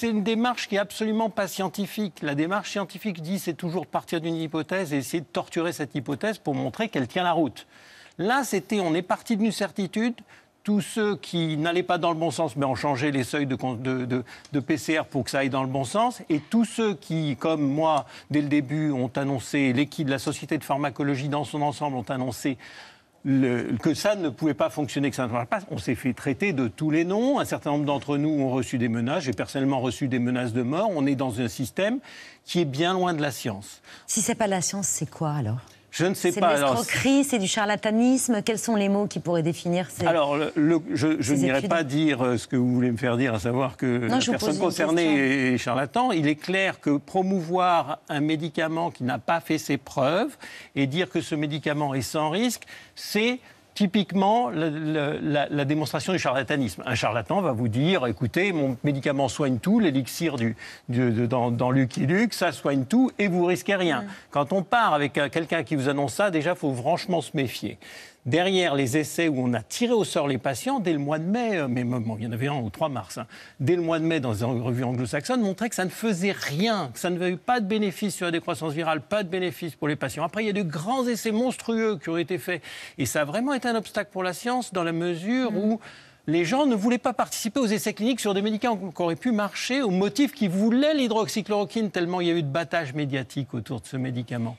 c'est une démarche qui est absolument pas scientifique. La démarche scientifique dit c'est toujours partir d'une hypothèse et essayer de torturer cette hypothèse pour montrer qu'elle tient la route. Là, c'était on est parti d'une certitude. Tous ceux qui n'allaient pas dans le bon sens, mais ben, ont changé les seuils de, de, PCR pour que ça aille dans le bon sens. Et tous ceux qui, comme moi, dès le début, ont annoncé, l'équipe de la Société de pharmacologie dans son ensemble ont annoncé que ça ne pouvait pas fonctionner, que ça ne marche pas. On s'est fait traiter de tous les noms. Un certain nombre d'entre nous ont reçu des menaces. J'ai personnellement reçu des menaces de mort. On est dans un système qui est bien loin de la science. Si c'est pas la science, c'est quoi alors je ne sais pas. C'est c'est du charlatanisme. Quels sont les mots qui pourraient définir Alors, je, n'irai pas dire euh, ce que vous voulez me faire dire, à savoir que la personne concernée est charlatan. Il est clair que promouvoir un médicament qui n'a pas fait ses preuves et dire que ce médicament est sans risque, c'est typiquement la, démonstration du charlatanisme. Un charlatan va vous dire écoutez, mon médicament soigne tout, l'élixir du, dans, Lucky Luke, ça soigne tout et vous risquez rien. Mm. Quand on part avec euh, quelqu'un qui vous annonce ça, déjà, il faut franchement se méfier derrière les essais où on a tiré au sort les patients, dès le mois de mai, euh, mais il y en avait un ou 3 mars, hein, dès le mois de mai dans une revue anglo-saxonne, montrait que ça ne faisait rien, que ça n'avait eu pas de bénéfice sur la décroissance virale, pas de bénéfice pour les patients. Après, il y a de grands essais monstrueux qui ont été faits. Et ça a vraiment été un obstacle pour la science dans la mesure mm. où les gens ne voulaient pas participer aux essais cliniques sur des médicaments qui auraient pu marcher au motif qu'ils voulaient l'hydroxychloroquine, tellement il y a eu de battage médiatique autour de ce médicament.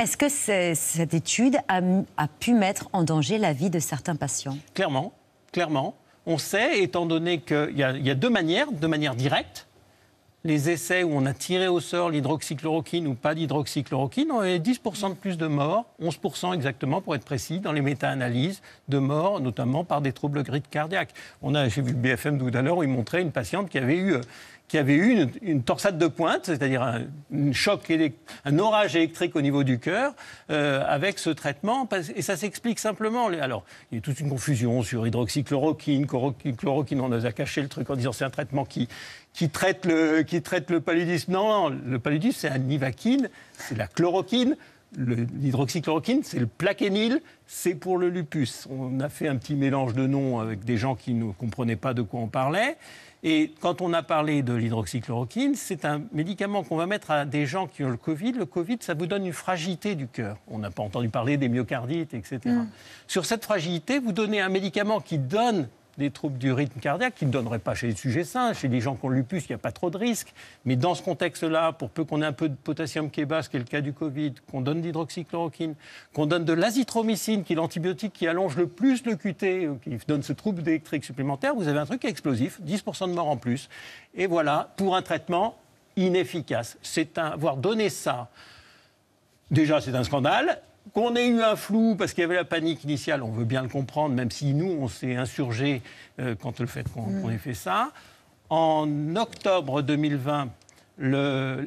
Est-ce que cette étude a, pu mettre en danger la vie de certains patients Clairement, clairement. On sait, étant donné qu'il y, a deux manières, deux manières directes, les essais où on a tiré au sort l'hydroxychloroquine ou pas d'hydroxychloroquine, on avait 10% de plus de morts, 11% exactement pour être précis, dans les méta-analyses de morts, notamment par des troubles cardiaques. On a, j'ai vu le BFM tout à l'heure où il montrait une patiente qui avait eu euh, qui avait eu une, torsade de pointe, c'est-à-dire un, choc choc, un orage électrique au niveau du cœur, euh, avec ce traitement. Et ça s'explique simplement. Alors, il y a toute une confusion sur hydroxychloroquine, chloroquine. On nous a caché le truc en disant c'est un traitement qui, qui traite le, qui traite le paludisme. Non, le paludisme, c'est un nivaquine, c'est la chloroquine. L'hydroxychloroquine, c'est le plaquénil c'est pour le lupus. On a fait un petit mélange de noms avec des gens qui ne comprenaient pas de quoi on parlait. Et quand on a parlé de l'hydroxychloroquine, c'est un médicament qu'on va mettre à des gens qui ont le Covid. Le Covid, ça vous donne une fragilité du cœur. On n'a pas entendu parler des myocardites, etc. Mm. Sur cette fragilité, vous donnez un médicament qui donne des troubles du rythme cardiaque qui ne donneraient pas chez les sujets sains, chez les gens qui ont le lupus, il n'y a pas trop de risques. Mais dans ce contexte-là, pour peu qu'on ait un peu de potassium qui est bas, qui est le cas du Covid, qu'on donne d'hydroxychloroquine, qu'on donne de l'azithromycine, qui est l'antibiotique qui allonge le plus le QT, euh, qui donne ce trouble électrique supplémentaire, vous avez un truc explosif, 10% de morts en plus. Et voilà, pour un traitement inefficace. C'est un, avoir donné ça. Déjà, c'est un scandale. Qu'on ait eu un flou parce qu'il y avait la panique initiale, on veut bien le comprendre, même si nous, on s'est insurgé contre euh, le fait mm. qu'on ait fait ça. En octobre 2020, le,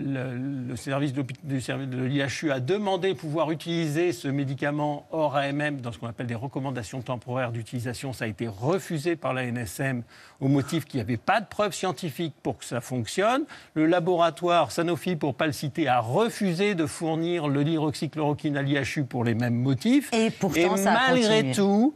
le, service de l'IHU a demandé pouvoir utiliser ce médicament hors AMM dans ce qu'on appelle des recommandations temporaires d'utilisation. Ça a été refusé par la NSM au motif qu'il n'y avait pas de preuves scientifiques pour que ça fonctionne. Le laboratoire Sanofi, pour ne pas le citer, a refusé de fournir le hydroxychloroquine à l'IHU pour les mêmes motifs. Et pourtant, malgré tout,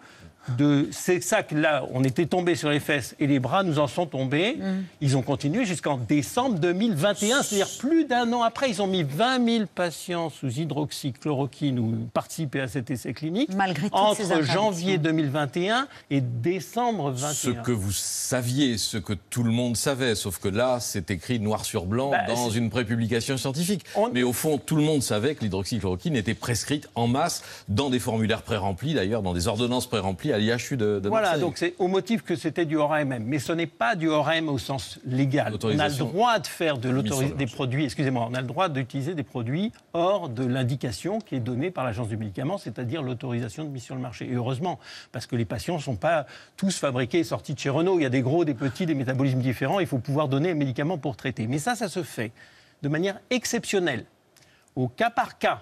c'est ça que là on était tombé sur les fesses et les bras nous en sont tombés. Mm. Ils ont continué jusqu'en décembre 2021, c'est-à-dire plus d'un an après. Ils ont mis 20 000 patients sous hydroxychloroquine ou participé à cet essai clinique entre janvier 2021 et décembre 2021. Ce que vous saviez, ce que tout le monde savait, sauf que là, c'est écrit noir sur blanc bah, dans une prépublication scientifique. Mais au fond, tout le monde savait que l'hydroxychloroquine était prescrite en masse dans des formulaires pré-remplis, d'ailleurs, dans des ordonnances pré voilà, donc c'est au motif que c'était du ORM. Mais ce n'est pas du ORM au sens légal. On a le droit de faire de des produits, excusez-moi, on a le droit d'utiliser des produits hors de l'indication qui est donnée par l'Agence du médicament, c'est-à-dire l'autorisation de mise sur le marché. heureusement, parce que les patients ne sont pas tous fabriqués et sortis de chez Renault. Il y a des gros, des petits, des métabolismes différents. Il faut pouvoir donner un médicament pour traiter. Mais ça, ça se fait de manière exceptionnelle, au cas par cas.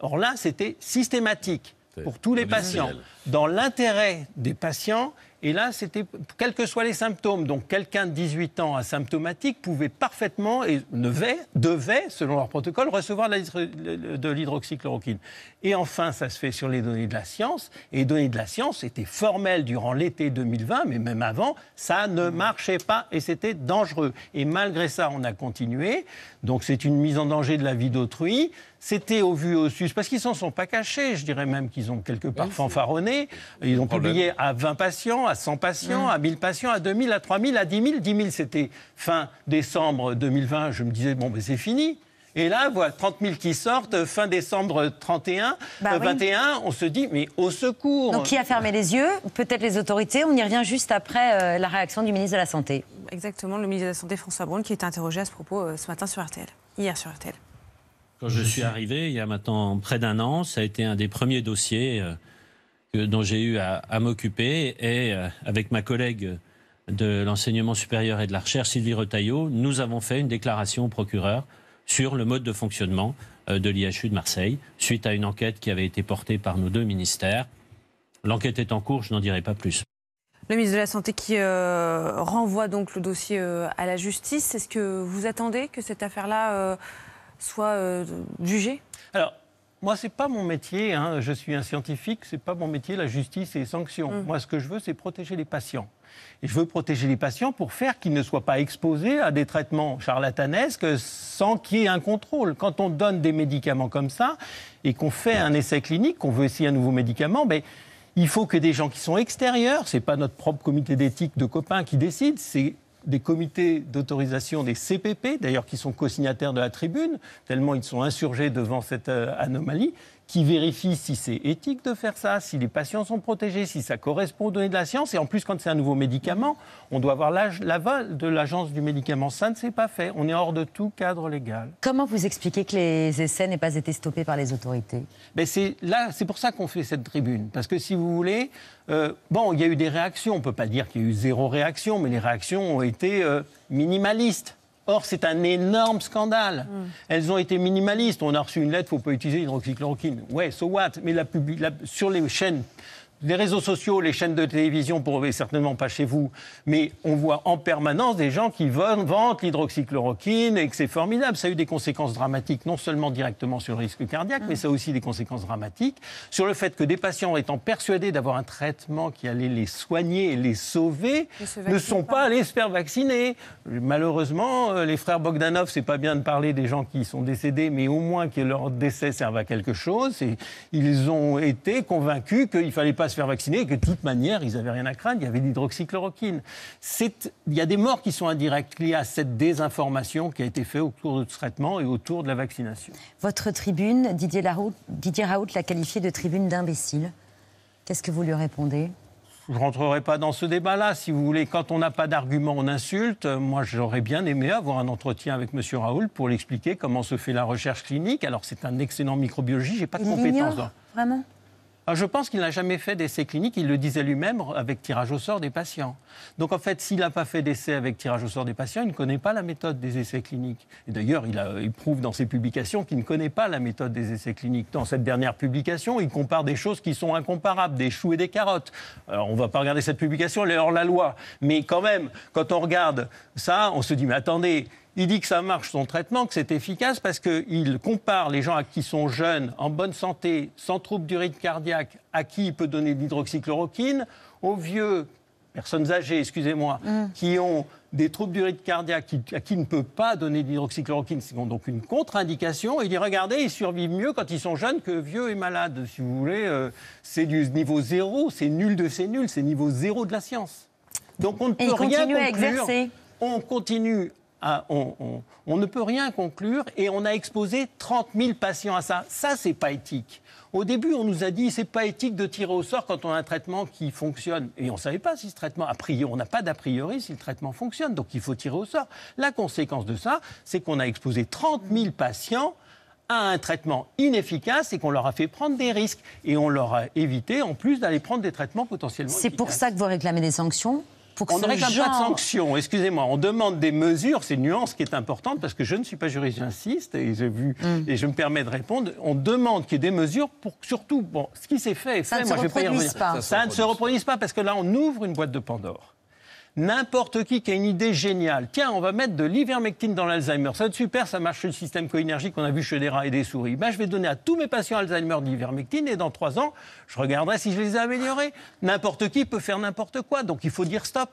Or là, c'était systématique pour tous les patients. Dans l'intérêt des patients et là, c'était, quels que soient les symptômes, donc quelqu'un de 18 ans asymptomatique pouvait parfaitement et devait, devait selon leur protocole, recevoir de l'hydroxychloroquine. Et enfin, ça se fait sur les données de la science. Et les données de la science étaient formelles durant l'été 2020, mais même avant, ça ne marchait pas et c'était dangereux. Et malgré ça, on a continué. Donc c'est une mise en danger de la vie d'autrui c'était au vu au sus, parce qu'ils s'en sont pas cachés, je dirais même qu'ils ont quelque part fanfaronné. Ils ont publié à 20 patients, à 100 mm. patients, à 1000 patients, à 2000, à 3000, à 10 000. 10 000, c'était fin décembre 2020. Je me disais, bon, ben, c'est fini. Et là, voilà, 30 000 qui sortent, fin décembre 31, 21, bah euh, on se dit, mais au secours Donc qui a fermé les yeux Peut-être les autorités, on y revient juste après euh, la réaction du ministre de la Santé. Exactement, le ministre de la Santé François Braun qui est interrogé à ce propos euh, ce matin sur RTL, hier sur RTL. Quand je suis arrivé, il y a maintenant près d'un an, ça a été un des premiers dossiers dont j'ai eu à, m'occuper. Et euh, avec ma collègue de l'enseignement supérieur et de la recherche, Sylvie Retailleau, nous avons fait une déclaration au procureur sur le mode de fonctionnement euh, de l'IHU de Marseille, suite à une enquête qui avait été portée par nos deux ministères. L'enquête est en cours, je n'en dirai pas plus. Le ministre de la Santé qui euh, renvoie donc le dossier à la justice, est-ce que vous attendez que cette affaire-là soit jugée moi, c'est pas mon métier. Hein. Je suis un scientifique. C'est pas mon métier la justice et les sanctions. Mmh. Moi, ce que je veux, c'est protéger les patients. Et je veux protéger les patients pour faire qu'ils ne soient pas exposés à des traitements charlatanesques sans qu'il y ait un contrôle. Quand on donne des médicaments comme ça et qu'on fait un essai clinique, qu'on veut essayer un nouveau médicament, mais ben, il faut que des gens qui sont extérieurs, ce n'est pas notre propre comité d'éthique de copains qui décide, c'est des comités d'autorisation des CPP, d'ailleurs qui sont co-signataires de la tribune, tellement ils sont insurgés devant cette euh, anomalie, qui vérifie si c'est éthique de faire ça, si les patients sont protégés, si ça correspond aux données de la science. Et en plus, quand c'est un nouveau médicament, on doit avoir l'aval de l'agence du médicament. Ça ne s'est pas fait. On est hors de tout cadre légal. Comment vous expliquez que les essais n'aient pas été stoppés par les autorités ben, c'est, Là, c'est pour ça qu'on fait cette tribune. Parce que si vous voulez, euh, bon, il y a eu des réactions. On ne peut pas dire qu'il y a eu zéro réaction, mais les réactions ont été euh, minimalistes. Or, c'est un énorme scandale. Hmm. Elles ont été minimalistes. On a reçu une lettre, il ne faut pas utiliser l'hydroxychloroquine. Ouais, so what Mais la, la, sur les chaînes les réseaux sociaux, les chaînes de télévision, pour certainement pas chez vous, mais on voit en permanence des gens qui vendent l'hydroxychloroquine et que c'est formidable. Ça a eu des conséquences dramatiques, non seulement directement sur le risque cardiaque, mais ça a aussi des conséquences dramatiques sur le fait que des patients étant persuadés d'avoir un traitement qui allait les soigner et les sauver, ne sont pas. allés se faire vacciner. Malheureusement, euh, les frères Bogdanov, c'est pas bien de parler des gens qui sont décédés, mais au moins que leur décès serve à quelque chose. Et ils ont été convaincus qu'il fallait pas se faire vacciner et que de toute manière, ils n'avaient rien à craindre, il y avait l'hydroxychloroquine. Il y a des morts qui sont indirectes liées à cette désinformation qui a été faite autour ce traitement et autour de la vaccination. Votre tribune, Didier, Didier Raoult l'a qualifiée de tribune d'imbécile. Qu'est-ce que vous lui répondez je ne rentrerai pas dans ce débat-là. Si vous voulez, quand on n'a pas d'argument, on insulte. Moi, j'aurais bien aimé avoir un entretien avec M. Raoult pour l'expliquer comment se fait la recherche clinique. Alors, c'est un excellent microbiologie, j'ai pas de compétences. Vraiment ah, je pense qu'il n'a jamais fait d'essai clinique, il le disait lui-même, avec tirage au sort des patients. Donc en fait, s'il n'a pas fait d'essai avec tirage au sort des patients, il ne connaît pas la méthode des essais cliniques. Et d'ailleurs, il, il, prouve dans ses publications qu'il ne connaît pas la méthode des essais cliniques. Dans cette dernière publication, il compare des choses qui sont incomparables, des choux et des carottes. Alors on ne va pas regarder cette publication, elle est hors la loi. Mais quand même, quand on regarde ça, on se dit, mais attendez, il dit que ça marche son traitement, que c'est efficace parce qu'il compare les gens à qui sont jeunes, en bonne santé, sans trouble du rythme cardiaque, à qui il peut donner de l'hydroxychloroquine, aux vieux, personnes âgées, excusez-moi, mm. qui ont des troubles du rythme cardiaque, à qui il ne peut pas donner d'hydroxychloroquine, c'est donc une contre-indication. Il dit regardez, ils survivent mieux quand ils sont jeunes que vieux et malades, si vous voulez. Euh, c'est du niveau zéro, c'est nul de ces nuls, c'est niveau zéro de la science. Donc on ne peut rien conclure. à exercer on continue ah, on, ne peut rien conclure et on a exposé 30 000 patients à ça. Ça, c'est pas éthique. Au début, on nous a dit c'est pas éthique de tirer au sort quand on a un traitement qui fonctionne. Et on ne savait pas si ce traitement, a priori, on n'a pas d'a priori si le traitement fonctionne. Donc il faut tirer au sort. La conséquence de ça, c'est qu'on a exposé 30 000 patients à un traitement inefficace et qu'on leur a fait prendre des risques. Et on leur a évité, en plus, d'aller prendre des traitements potentiellement. C'est pour ça que vous réclamez des sanctions on ne de sanctions, excusez-moi. On demande des mesures, c'est une nuance qui est importante parce que je ne suis pas juriste, j'insiste, et j'ai vu, mm. et je me permets de répondre. On demande qu'il y ait des mesures pour surtout, bon, ce qui s'est fait, ça se ne se reproduise pas parce que là, on ouvre une boîte de Pandore. N'importe qui qui a une idée géniale. Tiens, on va mettre de l'ivermectine dans l'Alzheimer. Ça va être super, ça marche sur le système co-énergie qu'on a vu chez des rats et des souris. Ben, je vais donner à tous mes patients Alzheimer de l'ivermectine et dans trois ans, je regarderai si je les ai améliorés. N'importe qui peut faire n'importe quoi. Donc il faut dire stop.